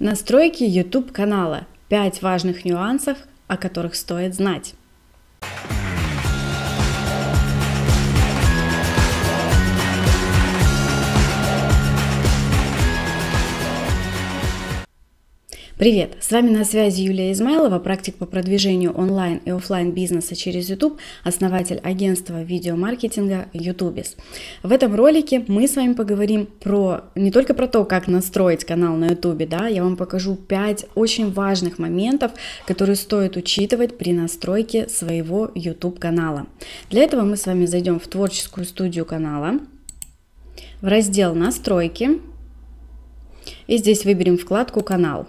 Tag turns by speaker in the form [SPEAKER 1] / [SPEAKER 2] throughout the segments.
[SPEAKER 1] Настройки YouTube канала. Пять важных нюансов, о которых стоит знать. Привет! С вами на связи Юлия Измайлова, практик по продвижению онлайн и офлайн бизнеса через YouTube, основатель агентства видеомаркетинга YouTubis. В этом ролике мы с вами поговорим про не только про то, как настроить канал на YouTube, да, я вам покажу 5 очень важных моментов, которые стоит учитывать при настройке своего YouTube канала. Для этого мы с вами зайдем в творческую студию канала, в раздел «Настройки», и здесь выберем вкладку «Канал».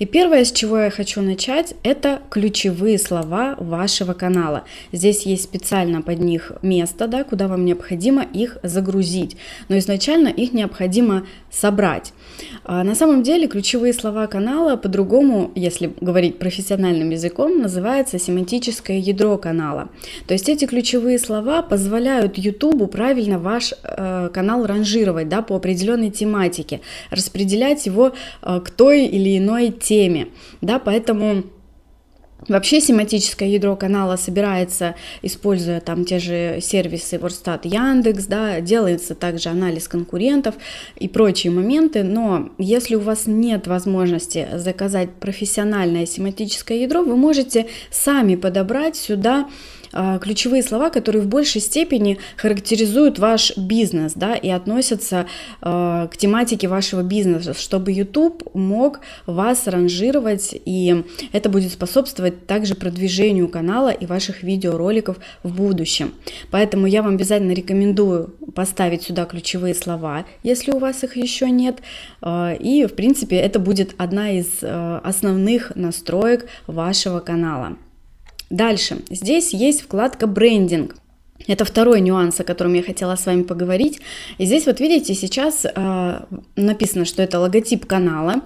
[SPEAKER 1] И первое, с чего я хочу начать, это ключевые слова вашего канала. Здесь есть специально под них место, да, куда вам необходимо их загрузить. Но изначально их необходимо собрать. А на самом деле ключевые слова канала по-другому, если говорить профессиональным языком, называется семантическое ядро канала. То есть эти ключевые слова позволяют YouTube правильно ваш э, канал ранжировать да, по определенной тематике, распределять его э, к той или иной теме теме, да, поэтому Вообще семантическое ядро канала собирается, используя там те же сервисы Wordstat, Яндекс, да, делается также анализ конкурентов и прочие моменты, но если у вас нет возможности заказать профессиональное семантическое ядро, вы можете сами подобрать сюда а, ключевые слова, которые в большей степени характеризуют ваш бизнес да, и относятся а, к тематике вашего бизнеса, чтобы YouTube мог вас ранжировать, и это будет способствовать также продвижению канала и ваших видеороликов в будущем. Поэтому я вам обязательно рекомендую поставить сюда ключевые слова, если у вас их еще нет. А, и, в принципе, это будет одна из основных настроек вашего канала. Дальше. Здесь есть вкладка брендинг. Это второй нюанс, о котором я хотела с вами поговорить. И здесь вот видите, сейчас э, написано, что это логотип канала.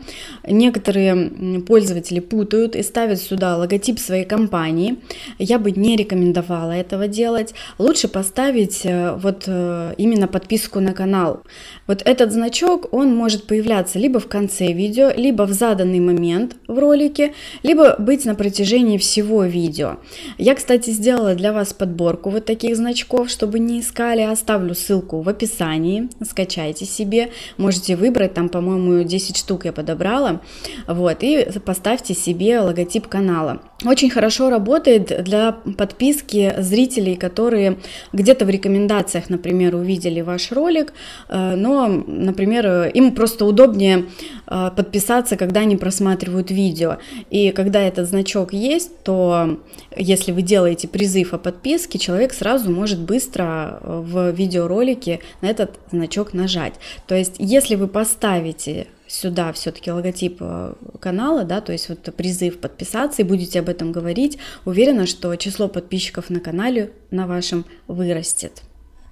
[SPEAKER 1] Некоторые пользователи путают и ставят сюда логотип своей компании. Я бы не рекомендовала этого делать. Лучше поставить э, вот э, именно подписку на канал. Вот этот значок, он может появляться либо в конце видео, либо в заданный момент в ролике, либо быть на протяжении всего видео. Я, кстати, сделала для вас подборку вот таких значков значков, чтобы не искали, оставлю ссылку в описании, скачайте себе, можете выбрать, там, по-моему, 10 штук я подобрала, вот, и поставьте себе логотип канала очень хорошо работает для подписки зрителей, которые где-то в рекомендациях, например, увидели ваш ролик, э, но, например, им просто удобнее э, подписаться, когда они просматривают видео. И когда этот значок есть, то если вы делаете призыв о подписке, человек сразу может быстро э, в видеоролике на этот значок нажать. То есть, если вы поставите сюда все-таки логотип э, канала, да, то есть вот призыв подписаться и будете об этом говорить, уверена, что число подписчиков на канале на вашем вырастет.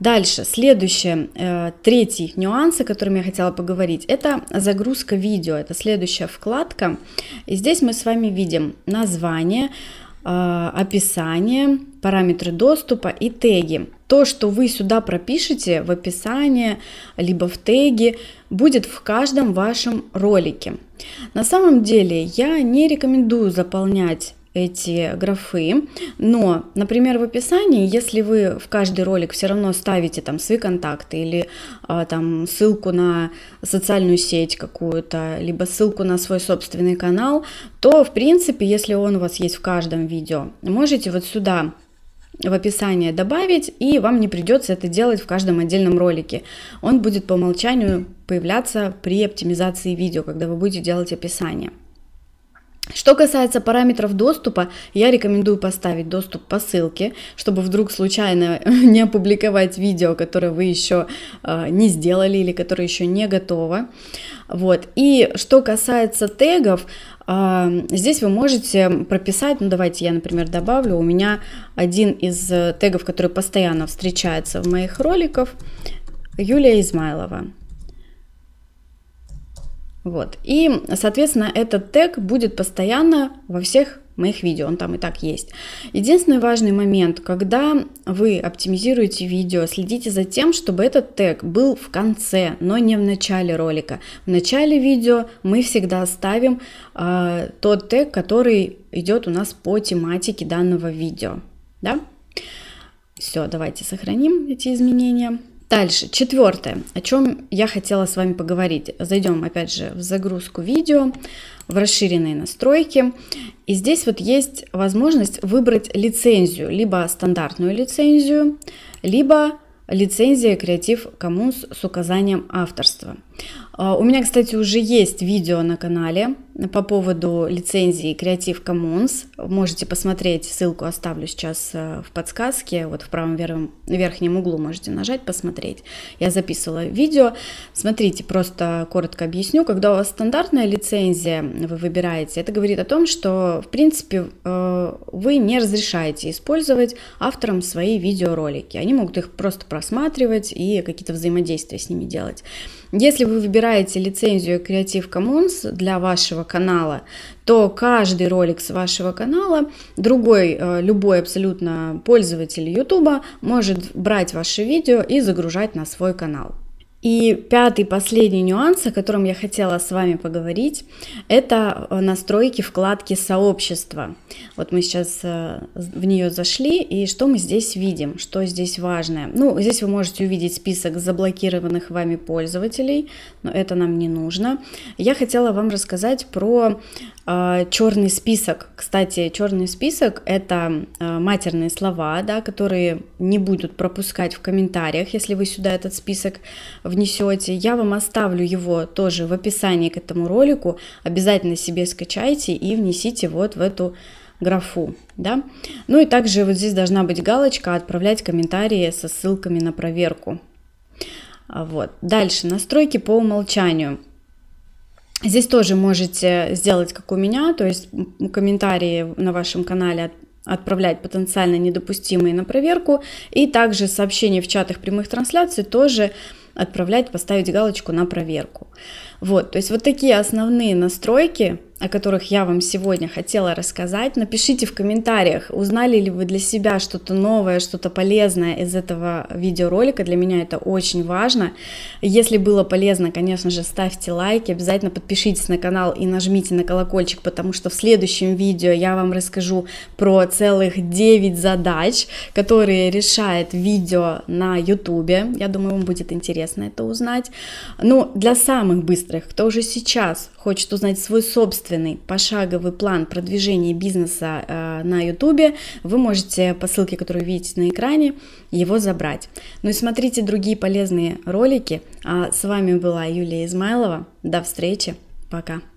[SPEAKER 1] Дальше, следующее, э, третий нюанс, о котором я хотела поговорить, это загрузка видео, это следующая вкладка. И здесь мы с вами видим название, э, описание, параметры доступа и теги то, что вы сюда пропишете в описании, либо в теге, будет в каждом вашем ролике. На самом деле я не рекомендую заполнять эти графы, но, например, в описании, если вы в каждый ролик все равно ставите там свои контакты или э, там ссылку на социальную сеть какую-то, либо ссылку на свой собственный канал, то, в принципе, если он у вас есть в каждом видео, можете вот сюда в описание добавить, и вам не придется это делать в каждом отдельном ролике. Он будет по умолчанию появляться при оптимизации видео, когда вы будете делать описание. Что касается параметров доступа, я рекомендую поставить доступ по ссылке, чтобы вдруг случайно не опубликовать видео, которое вы еще а, не сделали или которое еще не готово. Вот. И что касается тегов, а, Здесь вы можете прописать, ну давайте я, например, добавлю, у меня один из э, тегов, который постоянно встречается в моих роликах, Юлия Измайлова. Вот. И, соответственно, этот тег будет постоянно во всех моих видео, он там и так есть. Единственный важный момент, когда вы оптимизируете видео, следите за тем, чтобы этот тег был в конце, но не в начале ролика. В начале видео мы всегда ставим э, тот тег, который идет у нас по тематике данного видео. Да? Все, давайте сохраним эти изменения. Дальше, четвертое, о чем я хотела с вами поговорить. Зайдем опять же в загрузку видео, в расширенные настройки. И здесь вот есть возможность выбрать лицензию, либо стандартную лицензию, либо лицензия Creative Commons с указанием авторства. А, у меня, кстати, уже есть видео на канале по поводу лицензии Creative Commons. Можете посмотреть, ссылку оставлю сейчас э, в подсказке, вот в правом верхнем, верхнем углу можете нажать, посмотреть. Я записывала видео. Смотрите, просто коротко объясню. Когда у вас стандартная лицензия, вы выбираете, это говорит о том, что, в принципе, э, вы не разрешаете использовать авторам свои видеоролики. Они могут их просто просматривать и какие-то взаимодействия с ними делать. Если вы выбираете лицензию Creative Commons для вашего вашего канала, то каждый ролик с вашего канала другой, э, любой абсолютно пользователь YouTube может брать ваши видео и загружать на свой канал. И пятый, последний нюанс, о котором я хотела с вами поговорить, это э, настройки вкладки сообщества. Вот мы сейчас э, в нее зашли, и что мы здесь видим, что здесь важное. Ну, здесь вы можете увидеть список заблокированных вами пользователей, но это нам не нужно. Я хотела вам рассказать про э, черный список. Кстати, черный список – это э, матерные слова, да, которые не будут пропускать в комментариях, если вы сюда этот список внесете. Я вам оставлю его тоже в описании к этому ролику. Обязательно себе скачайте и внесите вот в эту графу, да. Ну и также вот здесь должна быть галочка «Отправлять комментарии со ссылками на проверку». А вот. Дальше, настройки по умолчанию. Здесь тоже можете сделать, как у меня, то есть комментарии на вашем канале отправлять потенциально недопустимые на проверку, и также сообщения в чатах прямых трансляций тоже отправлять, поставить галочку на проверку. Вот, то есть вот такие основные настройки о которых я вам сегодня хотела рассказать. Напишите в комментариях, узнали ли вы для себя что-то новое, что-то полезное из этого видеоролика. Для меня это очень важно. Если было полезно, конечно же, ставьте лайки, обязательно подпишитесь на канал и нажмите на колокольчик, потому что в следующем видео я вам расскажу про целых 9 задач, которые решает видео на YouTube. Я думаю, вам будет интересно это узнать. но ну, для самых быстрых, кто уже сейчас хочет узнать свой собственный собственный пошаговый план продвижения бизнеса э, на YouTube, вы можете по ссылке, которую видите на экране, его забрать. Ну и смотрите другие полезные ролики. А с вами была Юлия Измайлова. До встречи. Пока.